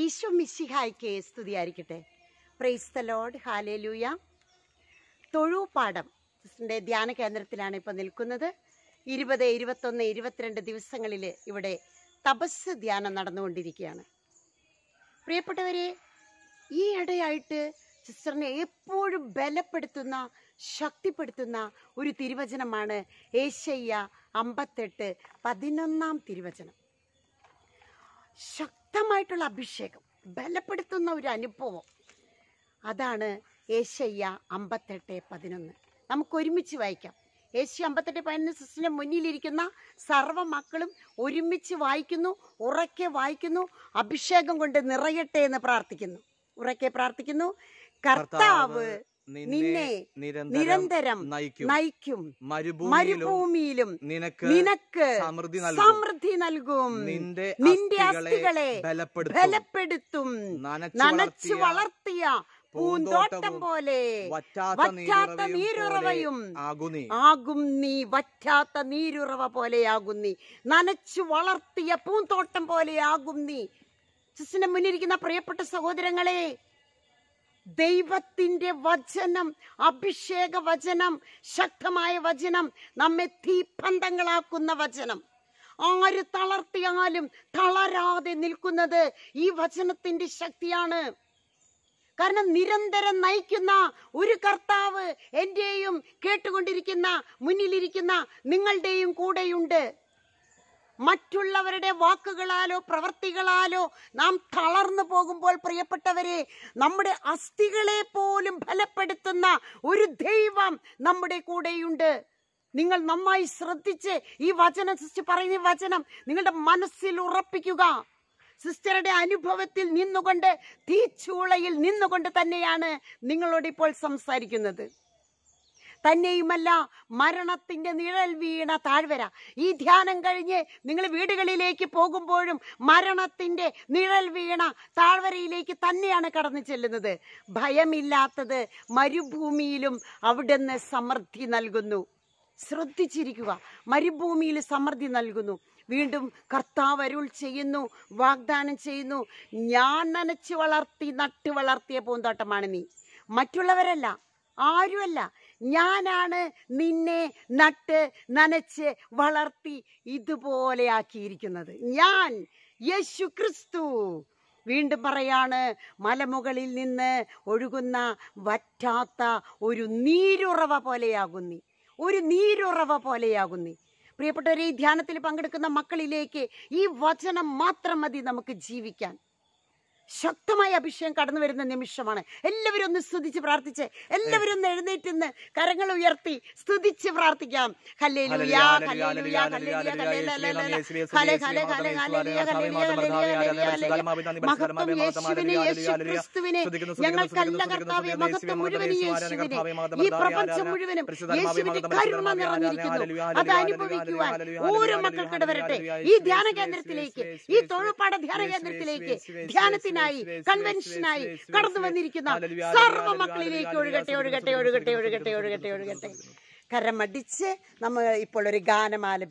ഈശോ മിശിഹായ്ക്ക് സ്തുതിയായിരിക്കട്ടെ praise the lord hallelujah Thozhupadam ധ്യാന കേന്ദ്രത്തിലാണ് ഇപ്പോൾ നിൽക്കുന്നത് ഇരുപത് ഇരുപത്തൊന്ന് ഇരുപത്തിരണ്ട് ദിവസങ്ങളിൽ ഇവിടെ തപസ് ധ്യാനം നടന്നുകൊണ്ടിരിക്കുകയാണ് പ്രിയപ്പെട്ടവരെ ഈ ഇടയായിട്ട് സിസ്റ്ററിനെ എപ്പോഴും ബലപ്പെടുത്തുന്ന ശക്തിപ്പെടുത്തുന്ന ഒരു തിരുവചനമാണ് ഏശയ്യ അമ്പത്തെട്ട് പതിനൊന്നാം തിരുവചനം ശക്തി ശക്തമായിട്ടുള്ള അഭിഷേകം ബലപ്പെടുത്തുന്ന ഒരു അനുഭവം അതാണ് ഏശയ്യ അമ്പത്തെട്ട് പതിനൊന്ന് നമുക്ക് ഒരുമിച്ച് വായിക്കാം ഏശ്യ അമ്പത്തെട്ട് പതിനൊന്ന് സിസ്റ്റിന് മുന്നിലിരിക്കുന്ന സർവ്വ മക്കളും ഒരുമിച്ച് വായിക്കുന്നു ഉറക്കെ വായിക്കുന്നു അഭിഷേകം കൊണ്ട് നിറയട്ടെ എന്ന് പ്രാർത്ഥിക്കുന്നു ഉറക്കെ പ്രാർത്ഥിക്കുന്നു കർത്താവ് നിന്നെ നിരന്തരം നയിക്കും മരുഭൂമിയിലും നിനക്ക് സമൃദ്ധി നൽകും നിന്റെ അസ്ഥികളെ ബലപ്പെടുത്തും നനച്ചു വളർത്തിയ പൂന്തോട്ടം പോലെ വറ്റാത്ത നീരുറവയും ആകും നീ വറ്റാത്ത നീരുറവ പോലെയാകും നീ നനച്ചു വളർത്തിയ പൂന്തോട്ടം പോലെയാകും നീ സിസ്റ്റിന്റെ മുന്നിരിക്കുന്ന പ്രിയപ്പെട്ട സഹോദരങ്ങളെ ദൈവത്തിൻ്റെ വചനം അഭിഷേക വചനം ശക്തമായ വചനം നമ്മെ തീപ്പന്തങ്ങളാക്കുന്ന വചനം ആര് തളർത്തിയാലും തളരാതെ നിൽക്കുന്നത് ഈ വചനത്തിൻ്റെ ശക്തിയാണ് കാരണം നിരന്തരം നയിക്കുന്ന ഒരു കർത്താവ് എൻ്റെയും കേട്ടുകൊണ്ടിരിക്കുന്ന മുന്നിലിരിക്കുന്ന നിങ്ങളുടെയും കൂടെയുണ്ട് മറ്റുള്ളവരുടെ വാക്കുകളാലോ പ്രവൃത്തികളാലോ നാം തളർന്നു പോകുമ്പോൾ പ്രിയപ്പെട്ടവരെ നമ്മുടെ അസ്ഥികളെ പോലും ഫലപ്പെടുത്തുന്ന ഒരു ദൈവം നമ്മുടെ കൂടെയുണ്ട് നിങ്ങൾ നന്നായി ശ്രദ്ധിച്ച് ഈ വചനം സിസ്റ്റർ പറയുന്ന വചനം നിങ്ങളുടെ മനസ്സിൽ ഉറപ്പിക്കുക സിസ്റ്ററുടെ അനുഭവത്തിൽ നിന്നുകൊണ്ട് തീച്ചൂളയിൽ നിന്നുകൊണ്ട് തന്നെയാണ് നിങ്ങളോട് ഇപ്പോൾ സംസാരിക്കുന്നത് തന്നെയുമല്ല മരണത്തിന്റെ നിഴൽ വീണ താഴ്വര ഈ ധ്യാനം കഴിഞ്ഞ് നിങ്ങൾ വീടുകളിലേക്ക് പോകുമ്പോഴും മരണത്തിന്റെ നിഴൽ വീണ താഴ്വരയിലേക്ക് തന്നെയാണ് കടന്നു ചെല്ലുന്നത് ഭയമില്ലാത്തത് മരുഭൂമിയിലും നിന്ന് സമൃദ്ധി നൽകുന്നു ശ്രദ്ധിച്ചിരിക്കുക മരുഭൂമിയിൽ സമൃദ്ധി നൽകുന്നു വീണ്ടും കർത്താവ് അരുൾ ചെയ്യുന്നു വാഗ്ദാനം ചെയ്യുന്നു ഞാൻ നനച്ചു വളർത്തി നട്ടു വളർത്തിയ പൂന്തോട്ടമാണ് നീ മറ്റുള്ളവരല്ല ആരുമല്ല ഞാനാണ് നിന്നെ നട്ട് നനച്ച് വളർത്തി ഇതുപോലെയാക്കിയിരിക്കുന്നത് ഞാൻ യേശു ക്രിസ്തു വീണ്ടും പറയാണ് മലമുകളിൽ നിന്ന് ഒഴുകുന്ന വറ്റാത്ത ഒരു നീരുറവ പോലെയാകും നീ ഒരു നീരുറവ പോലെയാകും നീ പ്രിയപ്പെട്ടവരെ ഈ ധ്യാനത്തിൽ പങ്കെടുക്കുന്ന മക്കളിലേക്ക് ഈ വചനം മാത്രം മതി നമുക്ക് ജീവിക്കാൻ ശക്തമായ അഭിഷേകം കടന്നു വരുന്ന നിമിഷമാണ് എല്ലാവരും ഒന്ന് സ്തുതിച്ച് പ്രാർത്ഥിച്ച് എല്ലാവരും ഒന്ന് എഴുന്നേറ്റ് നിന്ന് കരങ്ങൾ ഉയർത്തി സ്തുതിച്ച് പ്രാർത്ഥിക്കാം യേശുവിനെ ഞങ്ങൾക്കല്ല കർത്താവെ മഹത്വം മുഴുവനും യേശുവിനെ ഈ പ്രപഞ്ചം മുഴുവനും യേശുവിന്റെ കരുണ നിറഞ്ഞിരിക്കുന്നു അത് അനുഭവിക്കുവാൻ ഓരോ മക്കൾക്കിട വരട്ടെ ഈ ധ്യാന കേന്ദ്രത്തിലേക്ക് ഈ തൊഴിൽപ്പാട ധ്യാന കേന്ദ്രത്തിലേക്ക് ധ്യാനത്തിൽ യൂത്തിനായി കൺവെൻഷനായി കടന്നു വന്നിരിക്കുന്ന സർവ്വ മക്കളിലേക്ക് ഒഴുകട്ടെ ഒഴുകട്ടെ ഒഴുകട്ടെ ഒഴുകട്ടെ ഒഴുകട്ടെ ഒഴുകട്ടെ കരമടിച്ച് നമ്മൾ ഇപ്പോൾ ഒരു ഗാനം ആലപിക്കും